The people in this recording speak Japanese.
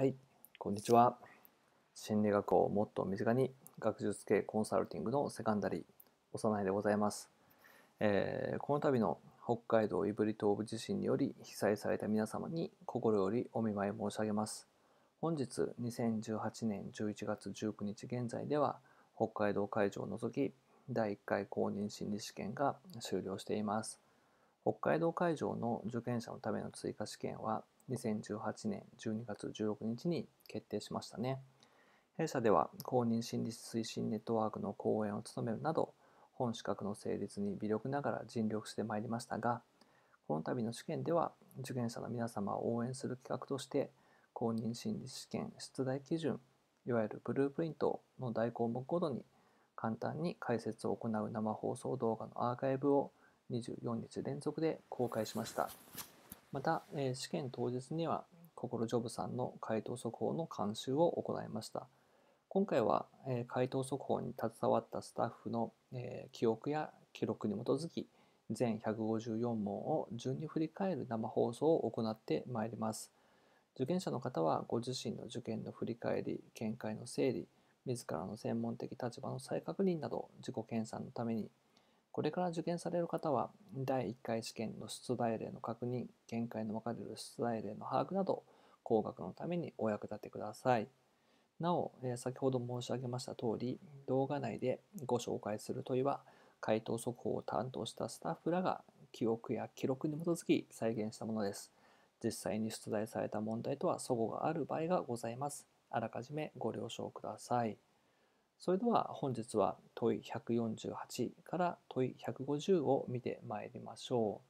はい、こんにちは。心理学をもっと身近に学術系コンサルティングのセカンダリー、幼いでございます。えー、この度の北海道胆振東部地震により被災された皆様に心よりお見舞い申し上げます。本日2018年11月19日現在では、北海道会場を除き第1回公認心理試験が終了しています。北海道会場の受験者のための追加試験は2018年12月16日に決定しましたね。弊社では公認心理推進ネットワークの講演を務めるなど本資格の成立に微力ながら尽力してまいりましたがこの度の試験では受験者の皆様を応援する企画として公認心理試験出題基準いわゆるブループリントの大項目ごとに簡単に解説を行う生放送動画のアーカイブを24日連続で公開しました。また、えー、試験当日には心ジョブさんの回答速報の監修を行いました今回は、えー、回答速報に携わったスタッフの、えー、記憶や記録に基づき全154問を順に振り返る生放送を行ってまいります受験者の方はご自身の受験の振り返り見解の整理自らの専門的立場の再確認など自己検査のためにこれから受験される方は、第1回試験の出題例の確認、見解の分かれる出題例の把握など、工学のためにお役立てください。なお、先ほど申し上げました通り、動画内でご紹介する問いは、回答速報を担当したスタッフらが記憶や記録に基づき再現したものです。実際に出題された問題とは齟齬がある場合がございます。あらかじめご了承ください。それでは本日は問い148から問い150を見てまいりましょう。